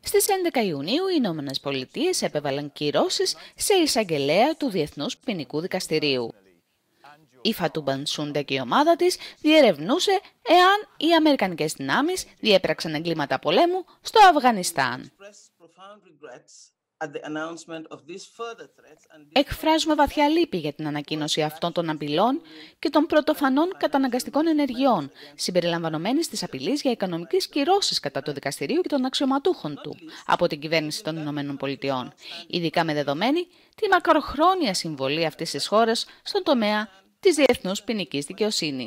Στις 11 Ιουνίου, οι Ηνωμένες Πολιτείες επέβαλαν κυρώσεις σε εισαγγελέα του Διεθνούς Ποινικού Δικαστηρίου. Η Φατούμπαν Σούντε και η ομάδα της διερευνούσε εάν οι Αμερικανικές δυνάμεις διέπραξαν εγκλήματα πολέμου στο Αφγανιστάν. Εκφράζουμε βαθιά λύπη για την ανακοίνωση αυτών των απειλών και των πρωτοφανών καταναγκαστικών ενεργειών, συμπεριλαμβανομένης της απειλής για οικονομικές κυρώσεις κατά το δικαστηρίο και των αξιωματούχων του από την κυβέρνηση των ΗΠΑ, ειδικά με δεδομένη τη μακροχρόνια συμβολή αυτής της χώρας στον τομέα της διεθνούς ποινικής δικαιοσύνης.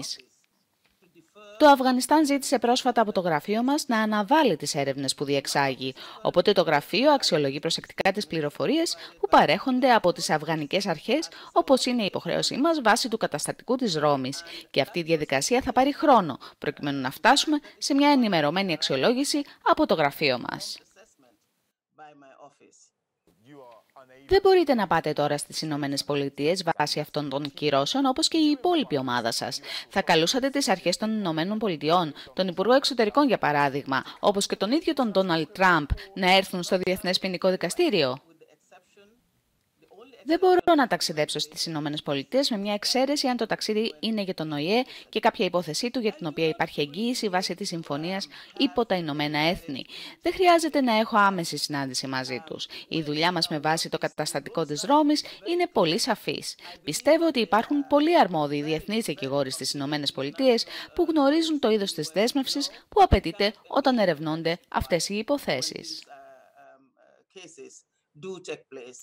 Το Αφγανιστάν ζήτησε πρόσφατα από το γραφείο μας να αναβάλει τις έρευνες που διεξάγει. Οπότε το γραφείο αξιολογεί προσεκτικά τις πληροφορίες που παρέχονται από τις Αφγανικές αρχές, όπως είναι η υποχρέωσή μας βάσει του καταστατικού της Ρώμης. Και αυτή η διαδικασία θα πάρει χρόνο, προκειμένου να φτάσουμε σε μια ενημερωμένη αξιολόγηση από το γραφείο μας. Δεν μπορείτε να πάτε τώρα στις Ηνωμένες Πολιτείες βάσει αυτών των κυρώσεων, όπως και η υπόλοιπη ομάδα σας. Θα καλούσατε τις αρχές των Ηνωμένων Πολιτειών, τον Υπουργό Εξωτερικών για παράδειγμα, όπως και τον ίδιο τον Ντόναλτ Τραμπ, να έρθουν στο Διεθνές Ποινικό Δικαστήριο. Δεν μπορώ να ταξιδέψω στις Ηνωμένες Πολιτείες με μια εξαίρεση αν το ταξίδι είναι για τον ΟΗΕ και κάποια υπόθεσή του για την οποία υπάρχει εγγύηση βάσει της συμφωνίας υπό τα Ηνωμένα Έθνη. Δεν χρειάζεται να έχω άμεση συνάντηση μαζί τους. Η δουλειά μας με βάση το καταστατικό της Ρώμης είναι πολύ σαφής. Πιστεύω ότι υπάρχουν πολλοί αρμόδιοι διεθνείς δικηγόροι στις Ηνωμένες Πολιτείες που γνωρίζουν το είδος της δέσμευσης που απαιτείται όταν ερευνώνται αυτές οι υποθέσεις. Uh, um, uh, do take place.